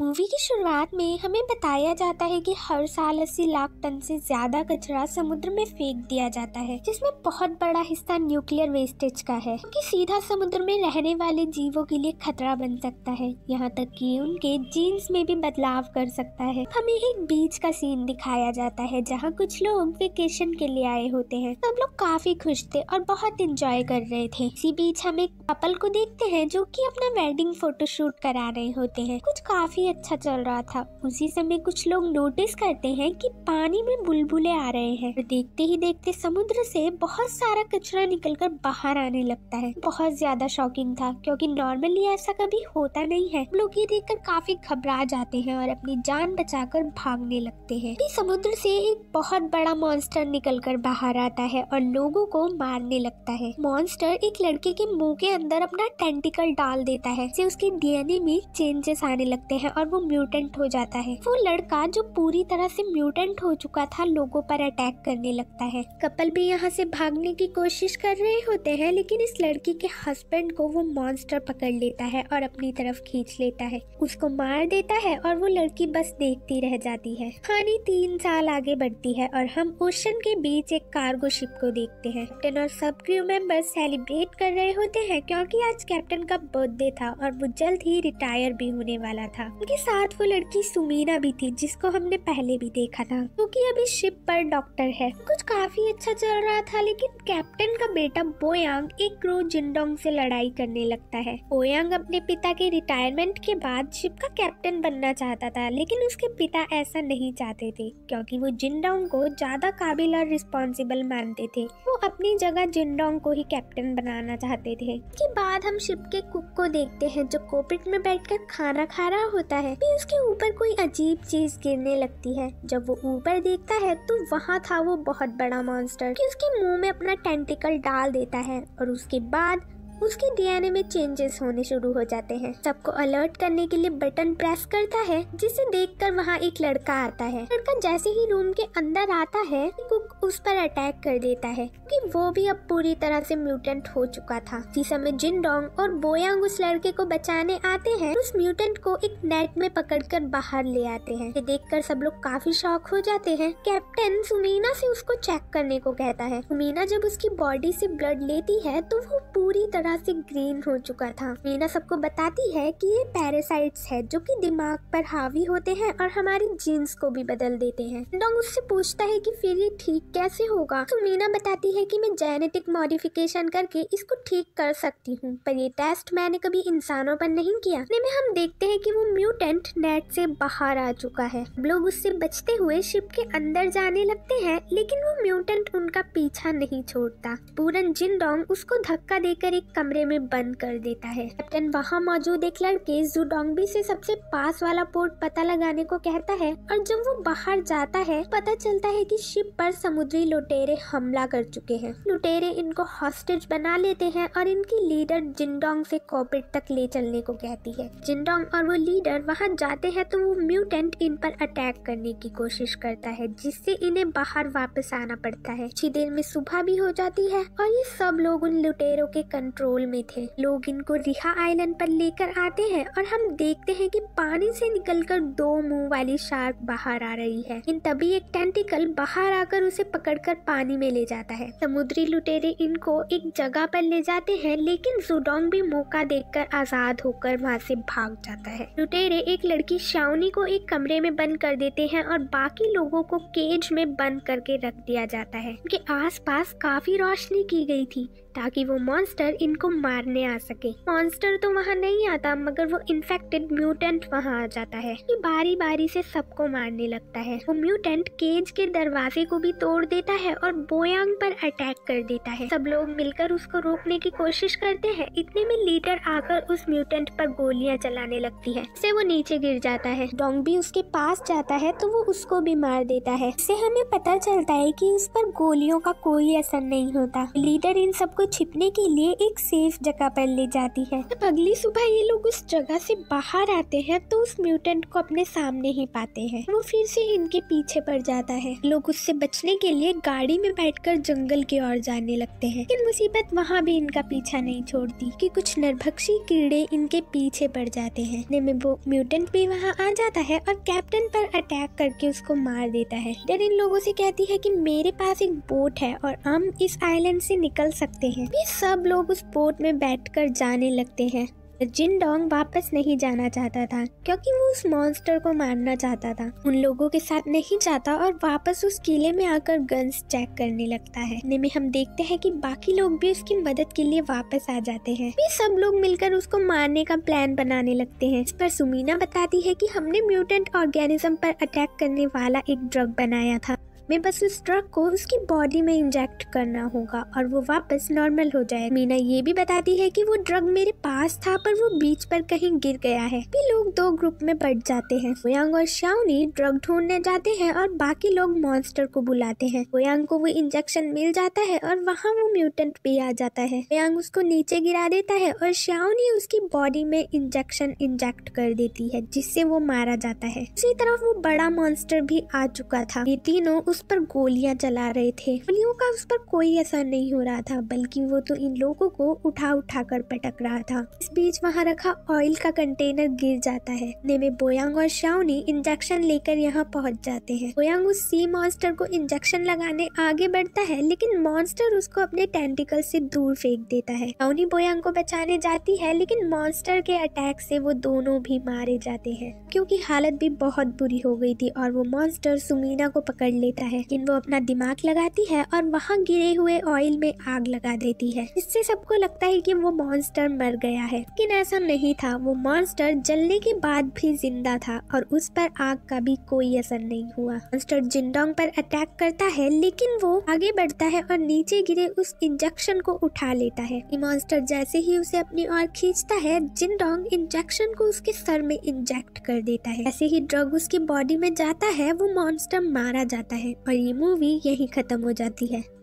movie की शुरुआत में हमें बताया जाता है कि हर साल अस्सी लाख टन से ज्यादा कचरा समुद्र में फेंक दिया जाता है जिसमें बहुत बड़ा हिस्सा न्यूक्लियर वेस्टेज का है क्योंकि सीधा समुद्र में रहने वाले जीवों के लिए खतरा बन सकता है यहाँ तक कि उनके जीन्स में भी बदलाव कर सकता है हमें एक बीच का सीन दिखाया जाता है जहाँ कुछ लोग वेकेशन के लिए आए होते हैं सब लोग काफी खुश थे और बहुत इंजॉय कर रहे थे इसी बीच हम एक कपल को देखते हैं जो की अपना वेडिंग फोटो शूट करा रहे होते हैं कुछ काफी ही अच्छा चल रहा था उसी समय कुछ लोग नोटिस करते हैं कि पानी में बुलबुले आ रहे हैं देखते ही देखते समुद्र से बहुत सारा कचरा निकलकर बाहर आने लगता है बहुत ज्यादा शॉकिंग था क्योंकि नॉर्मली ऐसा कभी होता नहीं है लोग ये देखकर काफी घबरा जाते हैं और अपनी जान बचाकर भागने लगते हैं समुद्र से एक बहुत बड़ा मॉन्स्टर निकलकर बाहर आता है और लोगों को मारने लगता है मॉन्स्टर एक लड़के के मुंह के अंदर अपना टेंटिकल डाल देता है उसके डीएनए में चेंजेस आने लगते हैं और वो म्यूटेंट हो जाता है वो लड़का जो पूरी तरह से म्यूटेंट हो चुका था लोगों पर अटैक करने लगता है कपल भी यहाँ से भागने की कोशिश कर रहे होते हैं लेकिन इस लड़की के हस्बैंड को वो मॉन्स्टर पकड़ लेता है और अपनी तरफ खींच लेता है उसको मार देता है और वो लड़की बस देखती रह जाती है हानि तीन साल आगे बढ़ती है और हम ओशन के बीच एक कार्गो शिप को देखते हैं कैप्टन और सब क्रू मेंबर्स सेलिब्रेट कर रहे होते हैं क्योंकि आज कैप्टन का बर्थडे था और वो जल्द ही रिटायर भी होने वाला था उनके साथ वो लड़की सुमीरा भी थी जिसको हमने पहले भी देखा था क्योंकि तो अभी शिप पर डॉक्टर है कुछ काफी अच्छा चल रहा था लेकिन कैप्टन का बेटा बोयांग एक रोज जिंडोंग से लड़ाई करने लगता है बोयांग अपने पिता के रिटायरमेंट के बाद शिप का कैप्टन बनना चाहता था लेकिन उसके पिता ऐसा नहीं चाहते थे क्योंकि वो जिंडोंग को ज्यादा काबिल और रिस्पॉन्सिबल मानते थे वो अपनी जगह जिंडोंग को ही कैप्टन बनाना चाहते थे इसके बाद हम शिप के कुक को देखते हैं जो कोपिट में बैठकर खाना खा रहा होता होता है फिर उसके ऊपर कोई अजीब चीज गिरने लगती है जब वो ऊपर देखता है तो वहाँ था वो बहुत बड़ा मॉन्स्टर उसके मुंह में अपना टेंटिकल डाल देता है और उसके बाद उसके डीएनए में चेंजेस होने शुरू हो जाते हैं सबको अलर्ट करने के लिए बटन प्रेस करता है जिसे देखकर वहाँ एक लड़का आता है लड़का जैसे ही रूम के अंदर आता है कुक उस पर अटैक कर देता है क्योंकि वो भी अब पूरी तरह से म्यूटेंट हो चुका था इसी समय जिन डोंग और बोयांग उस लड़के को बचाने आते हैं उस म्यूटेंट को एक नेट में पकड़कर बाहर ले आते हैं देख कर सब लोग काफी शौक हो जाते हैं कैप्टन सुमीना से उसको चेक करने को कहता है सुमीना जब उसकी बॉडी से ब्लड लेती है तो वो पूरी तरह यहाँ से ग्रीन हो चुका था मीना सबको बताती है कि ये पैरासाइट्स है जो कि दिमाग पर हावी होते हैं और हमारी जीन्स को भी बदल देते हैं डोंग उससे पूछता है कि फिर ये ठीक कैसे होगा तो मीना बताती है कि मैं जेनेटिक मॉडिफिकेशन करके इसको ठीक कर सकती हूँ पर ये टेस्ट मैंने कभी इंसानों पर नहीं किया में हम देखते हैं कि वो म्यूटेंट नेट से बाहर आ चुका है लोग उससे बचते हुए शिप के अंदर जाने लगते हैं लेकिन वो म्यूटेंट उनका पीछा नहीं छोड़ता पूरन जिन डोंग उसको धक्का देकर एक कमरे में बंद कर देता है कैप्टन वहाँ मौजूद एक लड़के जुडोंगबी से सबसे पास वाला पोर्ट पता लगाने को कहता है और जब वो बाहर जाता है पता चलता है कि शिप पर समुद्री लुटेरे हमला कर चुके हैं लुटेरे इनको हॉस्टेज बना लेते हैं और इनकी लीडर जिंडोंग से कॉपेट तक ले चलने को कहती है जिंडोंग और वो लीडर वहाँ जाते हैं तो वो म्यूटेंट इन पर अटैक करने की कोशिश करता है जिससे इन्हें बाहर वापस आना पड़ता है कुछ देर में सुबह भी हो जाती है और ये सब लोग उन लुटेरों के कंट्रोल कंट्रोल में थे लोग इनको रिहा आइलैंड पर लेकर आते हैं और हम देखते हैं कि पानी से निकलकर दो मुंह वाली शार्क बाहर आ रही है इन तभी एक टेंटिकल बाहर आकर उसे पकड़कर पानी में ले जाता है समुद्री लुटेरे इनको एक जगह पर ले जाते हैं लेकिन जुडोंग भी मौका देख आजाद होकर वहाँ से भाग जाता है लुटेरे एक लड़की श्यावनी को एक कमरे में बंद कर देते हैं और बाकी लोगों को केज में बंद करके रख दिया जाता है उनके आसपास काफी रोशनी की गई थी ताकि वो मॉन्स्टर इनको मारने आ सके मॉन्स्टर तो वहाँ नहीं आता मगर वो इन्फेक्टेड म्यूटेंट वहाँ आ जाता है ये बारी बारी से सबको मारने लगता है वो म्यूटेंट केज के दरवाजे को भी तोड़ देता है और बोयांग पर अटैक कर देता है सब लोग मिलकर उसको रोकने की कोशिश करते हैं इतने में लीडर आकर उस म्यूटेंट पर गोलियां चलाने लगती है इससे वो नीचे गिर जाता है डोंग भी उसके पास जाता है तो वो उसको भी मार देता है इससे हमें पता चलता है कि उस पर गोलियों का कोई असर नहीं होता लीडर इन सबको को छिपने के लिए एक सेफ जगह पर ले जाती है जब अगली सुबह ये लोग उस जगह से बाहर आते हैं तो उस म्यूटेंट को अपने सामने ही पाते हैं वो फिर से इनके पीछे पड़ जाता है लोग उससे बचने के लिए गाड़ी में कर जंगल की ओर जाने लगते है लेकिन मुसीबत वहाँ भी इनका पीछा नहीं छोड़ती की कुछ नरभक्षी कीड़े इनके पीछे पड़ जाते हैं इतने में वो म्यूटेंट भी वहाँ आ जाता है और कैप्टन पर अटैक करके उसको मार देता है डेन इन लोगों से कहती है कि मेरे पास एक बोट है और हम इस आइलैंड से निकल सकते हैं हैं फिर सब लोग उस बोट में बैठकर जाने लगते हैं जिन डोंग वापस नहीं जाना चाहता था क्योंकि वो उस मॉन्स्टर को मारना चाहता था उन लोगों के साथ नहीं जाता और वापस उस किले में आकर गन्स चेक करने लगता है में हम देखते हैं कि बाकी लोग भी उसकी मदद के लिए वापस आ जाते हैं फिर सब लोग मिलकर उसको मारने का प्लान बनाने लगते हैं इस पर सुमीना बताती है की हमने म्यूटेंट ऑर्गेनिज्म पर अटैक करने वाला एक ड्रग बनाया था मैं बस उस ड्रग को उसकी बॉडी में इंजेक्ट करना होगा और वो वापस नॉर्मल हो जाए मीना ये भी बताती है कि वो ड्रग मेरे पास था पर वो बीच पर कहीं गिर गया है भी लोग दो ग्रुप में बट जाते हैं वोयांग और श्यावनी ड्रग ढूंढने जाते हैं और बाकी लोग मॉन्स्टर को बुलाते हैं वोयांग को वो इंजेक्शन मिल जाता है और वहाँ वो म्यूटेंट भी आ जाता है वोयांग उसको नीचे गिरा देता है और श्यावनी उसकी बॉडी में इंजेक्शन इंजेक्ट कर देती है जिससे वो मारा जाता है उसी तरफ वो बड़ा मॉन्स्टर भी आ चुका था ये तीनों उस पर गोलियां चला रहे थे गोलियों का उस पर कोई असर नहीं हो रहा था बल्कि वो तो इन लोगों को उठा उठा कर पटक रहा था इस बीच वहाँ रखा ऑयल का कंटेनर गिर जाता है इतने बोयांग और श्यावनी इंजेक्शन लेकर यहाँ पहुँच जाते हैं बोयांग उस सी मॉन्स्टर को इंजेक्शन लगाने आगे बढ़ता है लेकिन मॉन्स्टर उसको अपने टेंटिकल से दूर फेंक देता है श्यावनी बोयांग को बचाने जाती है लेकिन मॉन्स्टर के अटैक से वो दोनों भी मारे जाते हैं क्योंकि हालत भी बहुत बुरी हो गई थी और वो मॉन्स्टर सुमीना को पकड़ लेता जाता है लेकिन वो अपना दिमाग लगाती है और वहाँ गिरे हुए ऑयल में आग लगा देती है इससे सबको लगता है कि वो मॉन्स्टर मर गया है लेकिन ऐसा नहीं था वो मॉन्स्टर जलने के बाद भी जिंदा था और उस पर आग का भी कोई असर नहीं हुआ मॉन्स्टर जिंडोंग पर अटैक करता है लेकिन वो आगे बढ़ता है और नीचे गिरे उस इंजेक्शन को उठा लेता है मॉन्स्टर जैसे ही उसे अपनी ओर खींचता है जिंडोंग इंजेक्शन को उसके सर में इंजेक्ट कर देता है ऐसे ही ड्रग उसकी बॉडी में जाता है वो मॉन्स्टर मारा जाता है और ये मूवी यहीं ख़त्म हो जाती है